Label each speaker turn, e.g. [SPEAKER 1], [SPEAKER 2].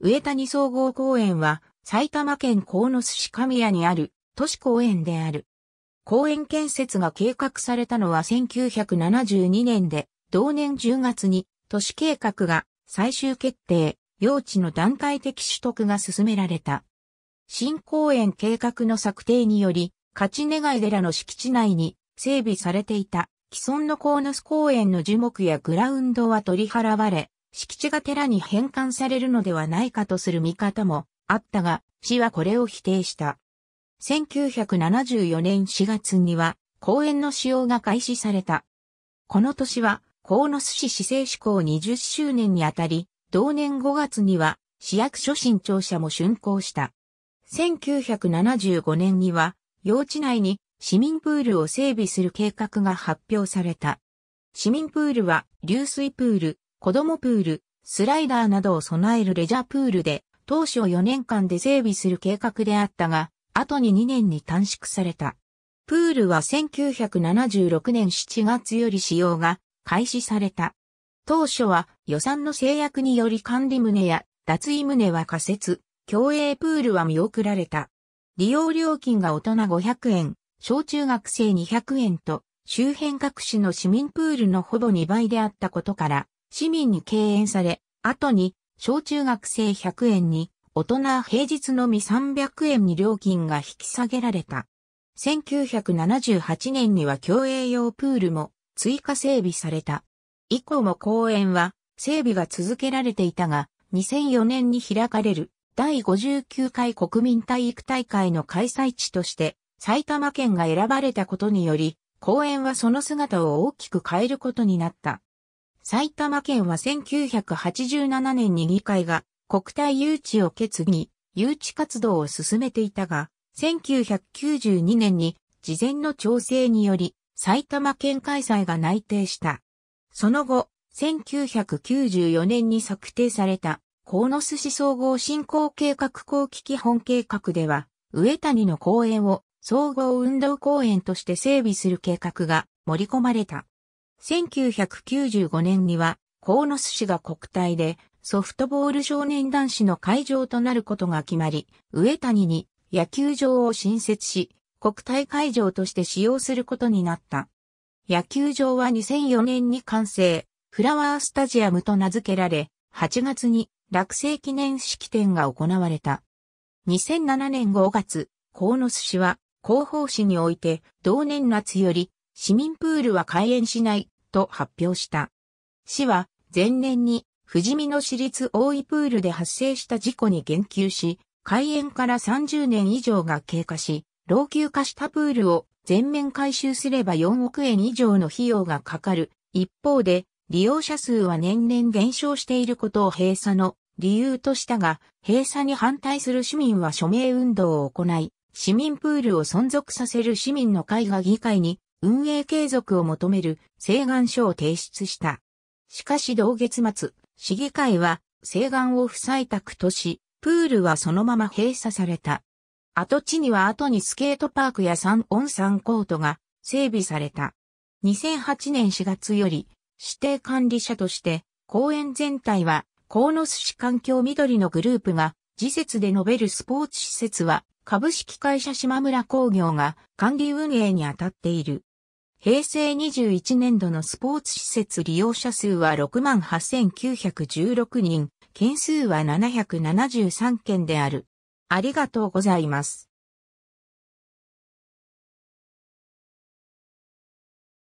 [SPEAKER 1] 上谷総合公園は埼玉県鴻巣市神谷にある都市公園である。公園建設が計画されたのは1972年で、同年10月に都市計画が最終決定、用地の段階的取得が進められた。新公園計画の策定により、勝ち願い寺の敷地内に整備されていた既存の鴻巣公園の樹木やグラウンドは取り払われ、敷地が寺に返還されるのではないかとする見方もあったが、市はこれを否定した。1974年4月には公園の使用が開始された。この年は、鴻巣市市政施行20周年にあたり、同年5月には市役所新庁舎も竣工した。1975年には、用地内に市民プールを整備する計画が発表された。市民プールは流水プール、子供プール、スライダーなどを備えるレジャープールで、当初4年間で整備する計画であったが、後に2年に短縮された。プールは1976年7月より使用が開始された。当初は予算の制約により管理棟や脱衣棟は仮設、競泳プールは見送られた。利用料金が大人500円、小中学生200円と、周辺各市の市民プールのほぼ2倍であったことから、市民に敬遠され、後に小中学生100円に、大人平日のみ300円に料金が引き下げられた。1978年には競泳用プールも追加整備された。以降も公園は整備が続けられていたが、2004年に開かれる第59回国民体育大会の開催地として埼玉県が選ばれたことにより、公園はその姿を大きく変えることになった。埼玉県は1987年に議会が国体誘致を決議、誘致活動を進めていたが、1992年に事前の調整により埼玉県開催が内定した。その後、1994年に策定された、鴻巣市総合振興計画後期基本計画では、上谷の公園を総合運動公園として整備する計画が盛り込まれた。1995年には、鴻巣市が国体で、ソフトボール少年男子の会場となることが決まり、上谷に野球場を新設し、国体会場として使用することになった。野球場は2004年に完成、フラワースタジアムと名付けられ、8月に落成記念式典が行われた。2007年5月、鴻巣市は広報市において同年夏より市民プールは開園しないと発表した。市は前年に富士見の市立大井プールで発生した事故に言及し、開園から30年以上が経過し、老朽化したプールを全面回収すれば4億円以上の費用がかかる。一方で、利用者数は年々減少していることを閉鎖の理由としたが、閉鎖に反対する市民は署名運動を行い、市民プールを存続させる市民の会が議会に運営継続を求める請願書を提出した。しかし同月末、市議会は請願を不採択とし、プールはそのまま閉鎖された。跡地には後にスケートパークや三温三コートが整備された。2008年4月より指定管理者として公園全体はノス市環境緑のグループが次節で述べるスポーツ施設は株式会社島村工業が管理運営に当たっている。平成21年度のスポーツ施設利用者数は68,916人、件数は773件である。ありがとうございます。